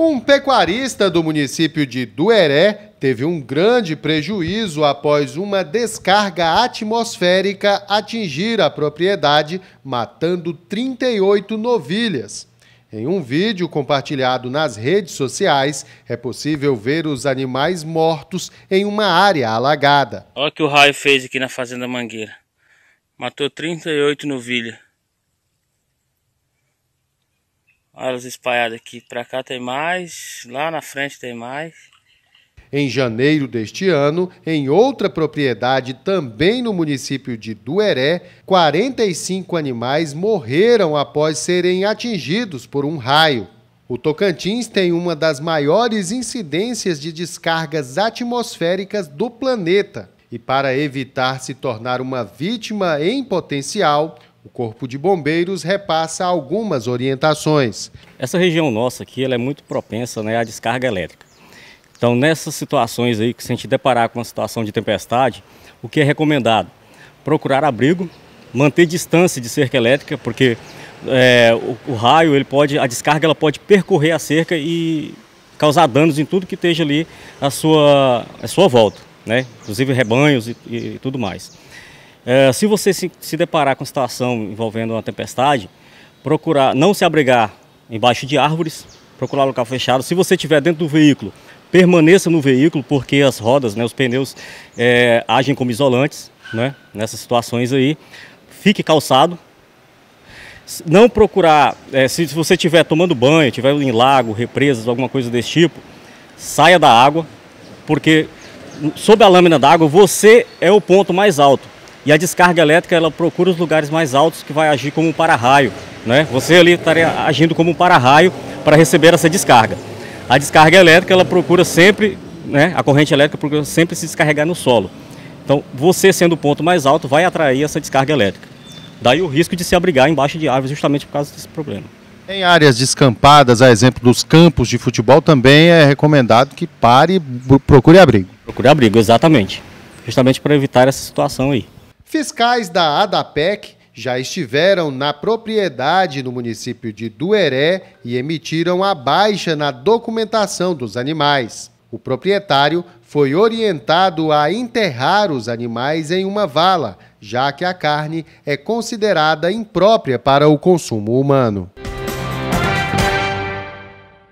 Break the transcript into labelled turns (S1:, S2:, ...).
S1: Um pecuarista do município de Dueré teve um grande prejuízo após uma descarga atmosférica atingir a propriedade, matando 38 novilhas. Em um vídeo compartilhado nas redes sociais, é possível ver os animais mortos em uma área alagada.
S2: Olha o que o raio fez aqui na Fazenda Mangueira. Matou 38 novilhas. Olha elas espalhadas aqui. Para cá tem mais, lá na frente tem mais.
S1: Em janeiro deste ano, em outra propriedade também no município de Dueré, 45 animais morreram após serem atingidos por um raio. O Tocantins tem uma das maiores incidências de descargas atmosféricas do planeta. E para evitar se tornar uma vítima em potencial, o Corpo de Bombeiros repassa algumas orientações. Essa região nossa aqui ela é muito
S3: propensa né, à descarga elétrica. Então, nessas situações aí, que se a gente deparar com uma situação de tempestade, o que é recomendado? Procurar abrigo, manter distância de cerca elétrica, porque é, o, o, raio, ele pode, a descarga ela pode percorrer a cerca e causar danos em tudo que esteja ali à sua, à sua volta, né? inclusive rebanhos e, e tudo mais. É, se você se, se deparar com situação envolvendo uma tempestade, procurar não se abrigar embaixo de árvores, procurar local fechado. Se você estiver dentro do veículo, permaneça no veículo, porque as rodas, né, os pneus é, agem como isolantes né, nessas situações aí. Fique calçado. Não procurar, é, se você estiver tomando banho, estiver em lago, represas, alguma coisa desse tipo, saia da água, porque sob a lâmina d'água você é o ponto mais alto. E a descarga elétrica ela procura os lugares mais altos que vai agir como um para-raio. Né? Você ali estaria agindo como um para-raio para receber essa descarga. A descarga elétrica ela procura sempre, né? a corrente elétrica procura sempre se descarregar no solo. Então você sendo o ponto mais alto vai atrair essa descarga elétrica. Daí o risco de se abrigar embaixo de árvores justamente por causa desse problema.
S1: Em áreas descampadas, a exemplo dos campos de futebol, também é recomendado que pare e procure abrigo. Procure abrigo, exatamente.
S3: Justamente para evitar essa situação aí.
S1: Fiscais da ADAPEC já estiveram na propriedade no município de Dueré e emitiram a baixa na documentação dos animais. O proprietário foi orientado a enterrar os animais em uma vala, já que a carne é considerada imprópria para o consumo humano.